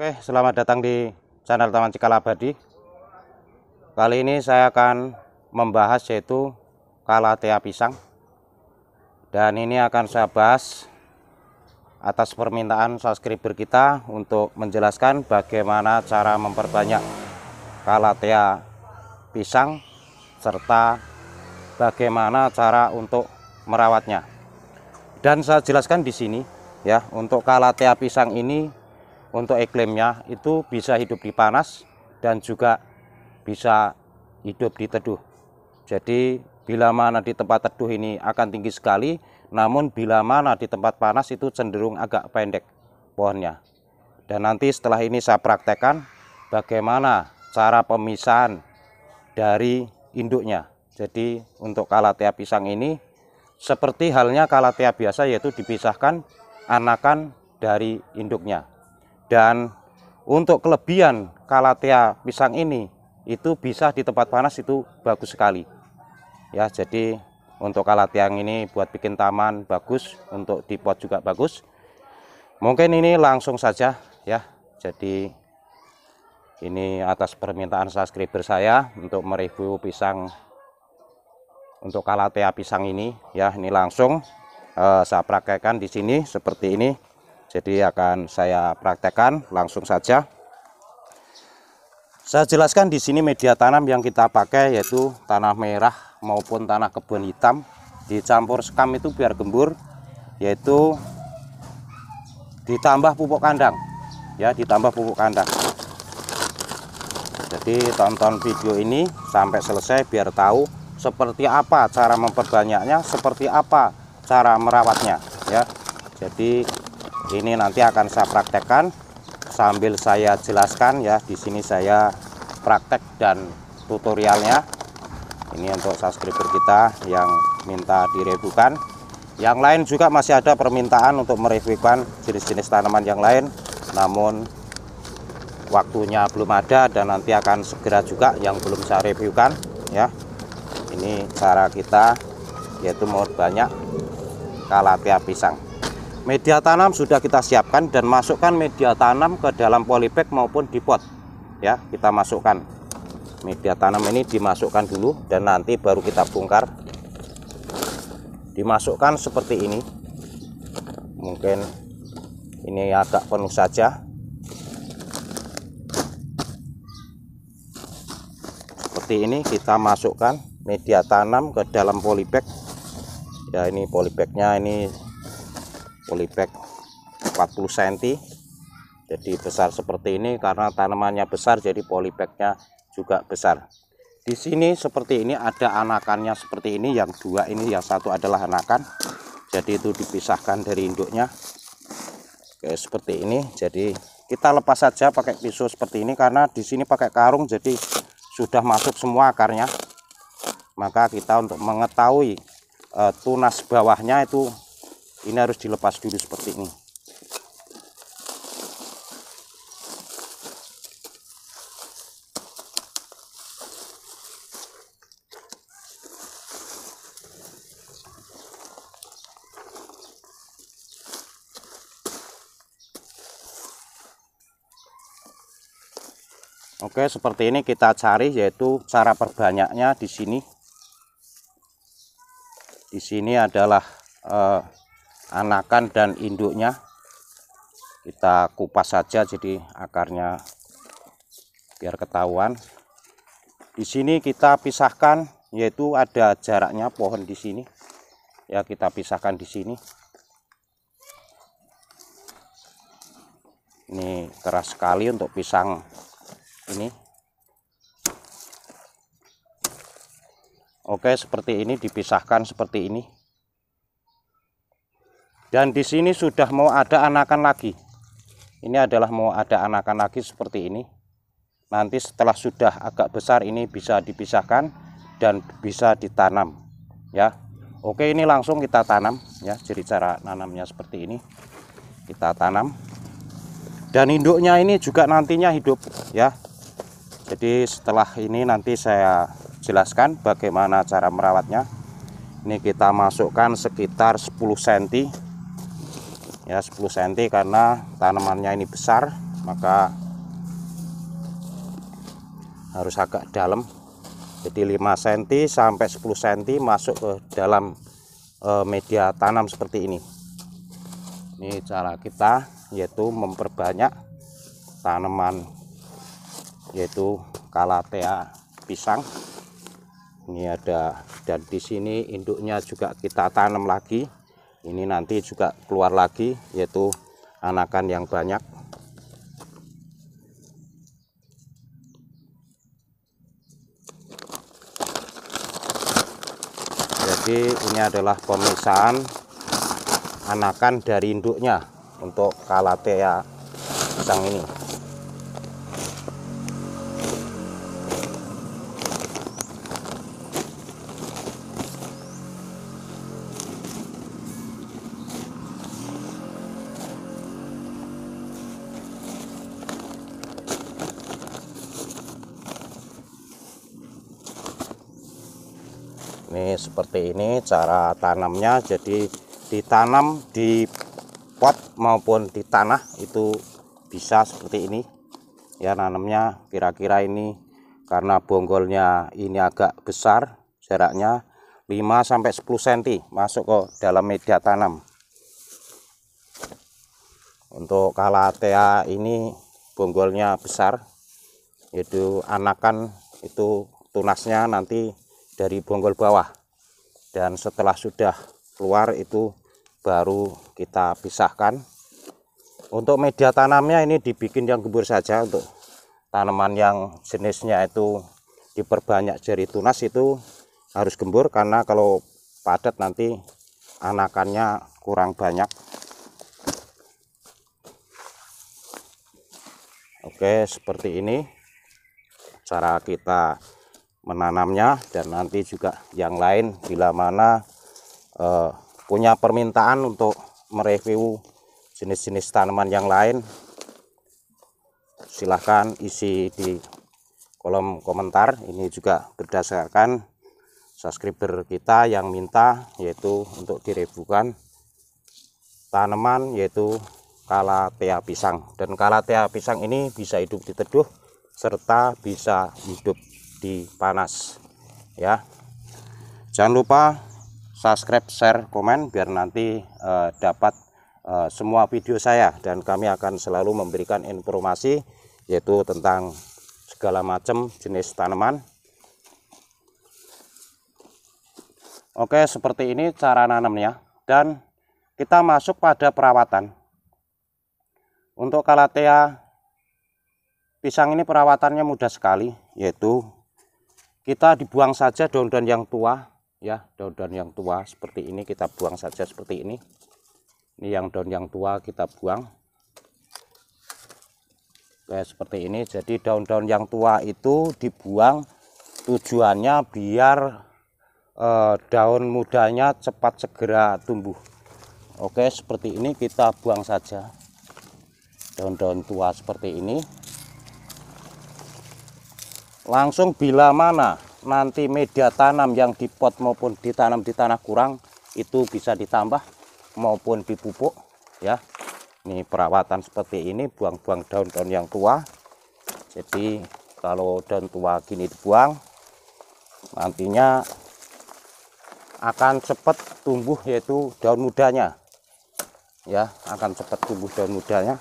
Oke, selamat datang di channel Taman Cikalabadi. Kali ini saya akan membahas yaitu kalatea pisang. Dan ini akan saya bahas atas permintaan subscriber kita untuk menjelaskan bagaimana cara memperbanyak kalatea pisang serta bagaimana cara untuk merawatnya. Dan saya jelaskan di sini ya, untuk kalatea pisang ini untuk iklimnya itu bisa hidup di panas dan juga bisa hidup di teduh. Jadi bila mana di tempat teduh ini akan tinggi sekali, namun bila mana di tempat panas itu cenderung agak pendek pohonnya. Dan nanti setelah ini saya praktekkan bagaimana cara pemisahan dari induknya. Jadi untuk kalatea pisang ini seperti halnya kalatea biasa yaitu dipisahkan anakan dari induknya. Dan untuk kelebihan kalatea pisang ini itu bisa di tempat panas itu bagus sekali. Ya, jadi untuk kalatea ini buat bikin taman bagus, untuk di pot juga bagus. Mungkin ini langsung saja ya. Jadi ini atas permintaan subscriber saya untuk mereview pisang untuk kalatea pisang ini ya. Ini langsung eh, saya praktekkan di sini seperti ini. Jadi akan saya praktekkan langsung saja. Saya jelaskan di sini media tanam yang kita pakai yaitu tanah merah maupun tanah kebun hitam dicampur sekam itu biar gembur yaitu ditambah pupuk kandang ya ditambah pupuk kandang jadi tonton video ini sampai selesai biar tahu seperti apa cara memperbanyaknya seperti apa cara merawatnya ya jadi ini nanti akan saya praktekkan sambil saya jelaskan ya di sini saya praktek dan tutorialnya ini untuk subscriber kita yang minta direbukan yang lain juga masih ada permintaan untuk mereviewkan jenis-jenis tanaman yang lain namun waktunya belum ada dan nanti akan segera juga yang belum saya reviewkan ya ini cara kita yaitu mau banyak kalatia pisang Media tanam sudah kita siapkan dan masukkan media tanam ke dalam polybag maupun di pot. Ya, kita masukkan media tanam ini dimasukkan dulu dan nanti baru kita bongkar. Dimasukkan seperti ini. Mungkin ini agak penuh saja. Seperti ini kita masukkan media tanam ke dalam polybag. Ya, ini polybagnya ini polybag 40 cm jadi besar seperti ini karena tanamannya besar jadi polybagnya juga besar di sini seperti ini ada anakannya seperti ini yang dua ini yang satu adalah anakan jadi itu dipisahkan dari induknya Oke, seperti ini jadi kita lepas saja pakai pisau seperti ini karena di sini pakai karung jadi sudah masuk semua akarnya maka kita untuk mengetahui e, tunas bawahnya itu ini harus dilepas dulu seperti ini Oke, seperti ini kita cari yaitu cara perbanyaknya di sini. Di sini adalah eh, anakan dan induknya kita kupas saja jadi akarnya biar ketahuan di sini kita pisahkan yaitu ada jaraknya pohon di sini ya kita pisahkan di sini ini keras sekali untuk pisang ini oke seperti ini dipisahkan seperti ini dan di sini sudah mau ada anakan lagi. Ini adalah mau ada anakan lagi seperti ini. Nanti setelah sudah agak besar ini bisa dipisahkan dan bisa ditanam. Ya. Oke, ini langsung kita tanam ya. Jadi cara nanamnya seperti ini. Kita tanam. Dan induknya ini juga nantinya hidup ya. Jadi setelah ini nanti saya jelaskan bagaimana cara merawatnya. Ini kita masukkan sekitar 10 cm ya 10 cm karena tanamannya ini besar maka harus agak dalam jadi 5 cm sampai 10 cm masuk ke dalam eh, media tanam seperti ini ini cara kita yaitu memperbanyak tanaman yaitu kalatea pisang ini ada dan di sini induknya juga kita tanam lagi ini nanti juga keluar lagi yaitu anakan yang banyak jadi ini adalah pemisahan anakan dari induknya untuk kalatea pisang ini seperti ini cara tanamnya jadi ditanam di pot maupun di tanah itu bisa seperti ini ya nanamnya kira-kira ini karena bonggolnya ini agak besar jaraknya 5-10 cm masuk ke dalam media tanam untuk kalatea ini bonggolnya besar yaitu anakan itu tunasnya nanti dari bonggol bawah dan setelah sudah keluar itu baru kita pisahkan untuk media tanamnya ini dibikin yang gembur saja untuk tanaman yang jenisnya itu diperbanyak jari tunas itu harus gembur karena kalau padat nanti anakannya kurang banyak Oke seperti ini cara kita menanamnya dan nanti juga yang lain bila mana eh, punya permintaan untuk mereview jenis-jenis tanaman yang lain silahkan isi di kolom komentar ini juga berdasarkan subscriber kita yang minta yaitu untuk direbukan tanaman yaitu kalatea pisang dan kalatea pisang ini bisa hidup di teduh serta bisa hidup di panas ya jangan lupa subscribe share komen biar nanti uh, dapat uh, semua video saya dan kami akan selalu memberikan informasi yaitu tentang segala macam jenis tanaman Oke seperti ini cara nanamnya dan kita masuk pada perawatan untuk kalatea pisang ini perawatannya mudah sekali yaitu kita dibuang saja daun-daun yang tua ya daun-daun yang tua seperti ini kita buang saja seperti ini ini yang daun yang tua kita buang kayak seperti ini jadi daun-daun yang tua itu dibuang tujuannya biar eh, daun mudanya cepat segera tumbuh oke seperti ini kita buang saja daun-daun tua seperti ini langsung bila mana nanti media tanam yang di pot maupun ditanam di tanah kurang itu bisa ditambah maupun dipupuk ya ini perawatan seperti ini buang-buang daun-daun yang tua jadi kalau daun tua gini dibuang nantinya akan cepat tumbuh yaitu daun mudanya ya akan cepat tumbuh daun mudanya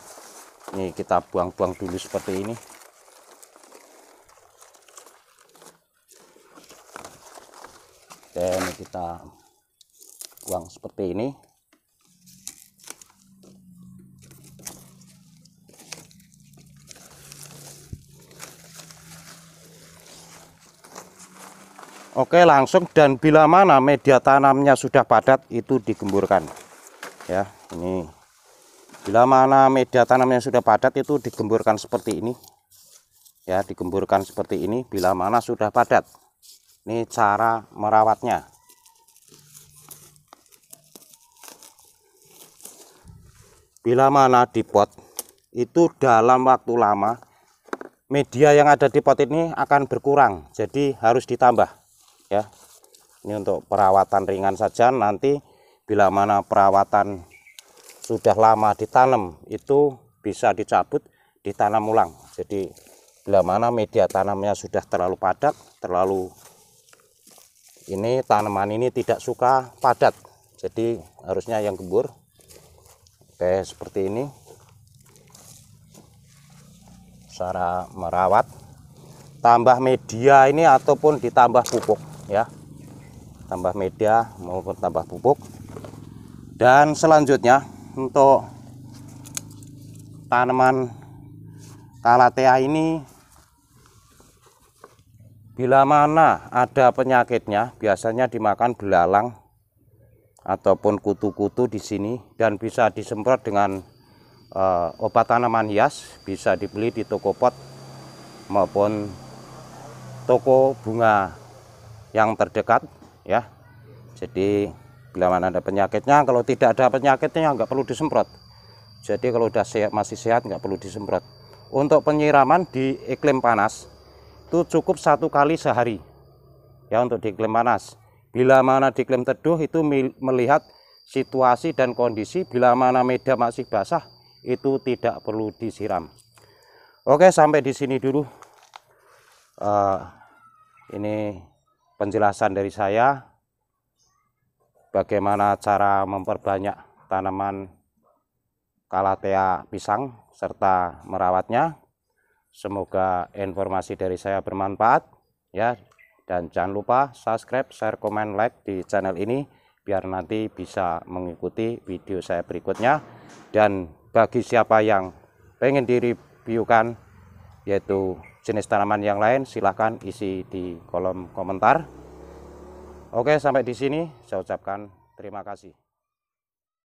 ini kita buang-buang dulu seperti ini kita buang seperti ini Oke langsung dan bila mana media tanamnya sudah padat itu digemburkan ya ini bila mana media tanamnya sudah padat itu digemburkan seperti ini ya digemburkan seperti ini bila mana sudah padat ini cara merawatnya bila mana di pot itu dalam waktu lama media yang ada di pot ini akan berkurang jadi harus ditambah ya ini untuk perawatan ringan saja nanti bila mana perawatan sudah lama ditanam itu bisa dicabut ditanam ulang jadi bila mana media tanamnya sudah terlalu padat terlalu ini tanaman ini tidak suka padat jadi harusnya yang gembur Oke seperti ini cara merawat tambah media ini ataupun ditambah pupuk ya tambah media maupun tambah pupuk dan selanjutnya untuk tanaman kalatea ini bila mana ada penyakitnya biasanya dimakan belalang ataupun kutu-kutu di sini dan bisa disemprot dengan uh, obat tanaman hias bisa dibeli di toko pot maupun toko bunga yang terdekat ya jadi bila mana ada penyakitnya kalau tidak ada penyakitnya nggak perlu disemprot jadi kalau udah sehat, masih sehat nggak perlu disemprot untuk penyiraman di iklim panas itu cukup satu kali sehari ya untuk di iklim panas Bila mana diklaim teduh itu melihat situasi dan kondisi. Bila mana media masih basah itu tidak perlu disiram. Oke sampai di sini dulu. Uh, ini penjelasan dari saya bagaimana cara memperbanyak tanaman kalatea pisang serta merawatnya. Semoga informasi dari saya bermanfaat ya dan jangan lupa subscribe, share, komen, like di channel ini biar nanti bisa mengikuti video saya berikutnya. Dan bagi siapa yang pengen direviewkan yaitu jenis tanaman yang lain silahkan isi di kolom komentar. Oke sampai di sini saya ucapkan terima kasih.